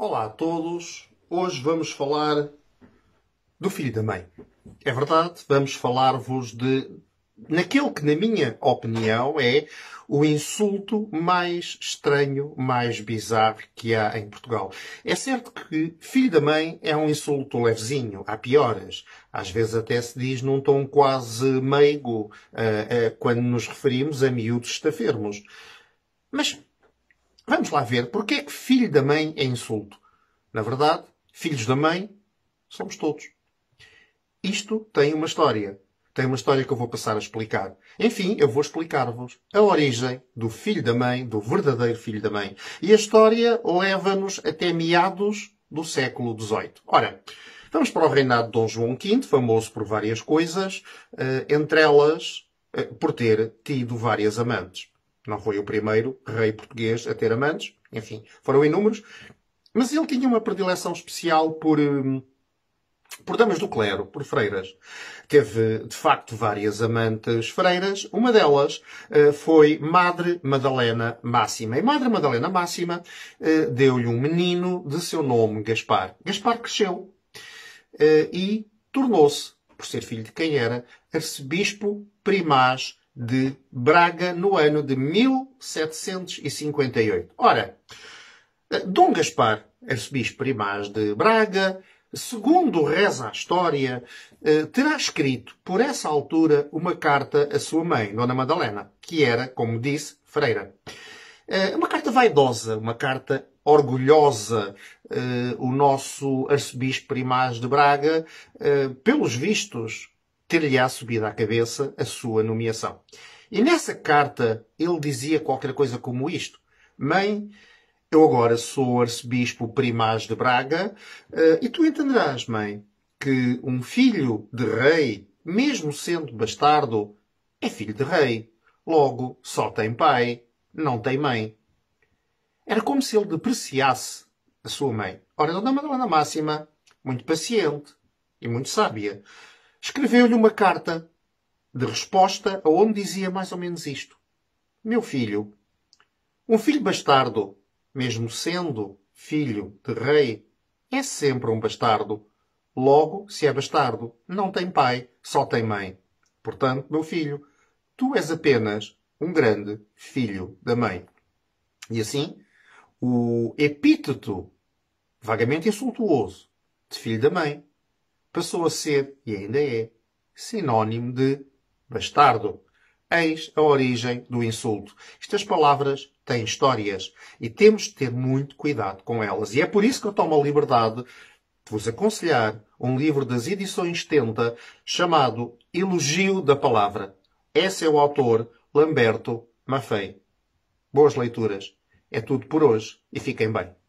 Olá a todos. Hoje vamos falar do filho da mãe. É verdade, vamos falar-vos de naquele que, na minha opinião, é o insulto mais estranho, mais bizarro que há em Portugal. É certo que filho da mãe é um insulto levezinho, há pioras. Às vezes até se diz num tom quase meigo, uh, uh, quando nos referimos a miúdos estafermos. Mas Vamos lá ver, porque é que filho da mãe é insulto? Na verdade, filhos da mãe somos todos. Isto tem uma história. Tem uma história que eu vou passar a explicar. Enfim, eu vou explicar-vos a origem do filho da mãe, do verdadeiro filho da mãe. E a história leva-nos até meados do século XVIII. Ora, vamos para o reinado de Dom João V, famoso por várias coisas, eh, entre elas eh, por ter tido várias amantes. Não foi o primeiro rei português a ter amantes. Enfim, foram inúmeros. Mas ele tinha uma predileção especial por, hum, por damas do clero, por freiras. Teve, de facto, várias amantes freiras. Uma delas eh, foi Madre Madalena Máxima. E Madre Madalena Máxima eh, deu-lhe um menino de seu nome, Gaspar. Gaspar cresceu eh, e tornou-se, por ser filho de quem era, arcebispo primaz de Braga no ano de 1758. Ora, Dom Gaspar, arcebispo primaz de Braga, segundo reza a história, eh, terá escrito por essa altura uma carta à sua mãe, Dona Madalena, que era, como disse, freira. Eh, uma carta vaidosa, uma carta orgulhosa eh, o nosso arcebispo primaz de Braga, pelos vistos, ter-lhe-á subido à cabeça a sua nomeação. E nessa carta ele dizia qualquer coisa como isto: Mãe, eu agora sou arcebispo primaz de Braga, eh, e tu entenderás, mãe, que um filho de rei, mesmo sendo bastardo, é filho de rei. Logo, só tem pai, não tem mãe. Era como se ele depreciasse a sua mãe. Ora, Dona Madalena Máxima, muito paciente e muito sábia, escreveu-lhe uma carta de resposta aonde dizia mais ou menos isto. Meu filho, um filho bastardo, mesmo sendo filho de rei, é sempre um bastardo. Logo, se é bastardo, não tem pai, só tem mãe. Portanto, meu filho, tu és apenas um grande filho da mãe. E assim, o epíteto vagamente insultuoso de filho da mãe passou a ser, e ainda é, sinónimo de bastardo. Eis a origem do insulto. Estas palavras têm histórias e temos de ter muito cuidado com elas. E é por isso que eu tomo a liberdade de vos aconselhar um livro das edições 70 chamado Elogio da Palavra. Esse é o autor Lamberto Maffei. Boas leituras. É tudo por hoje e fiquem bem.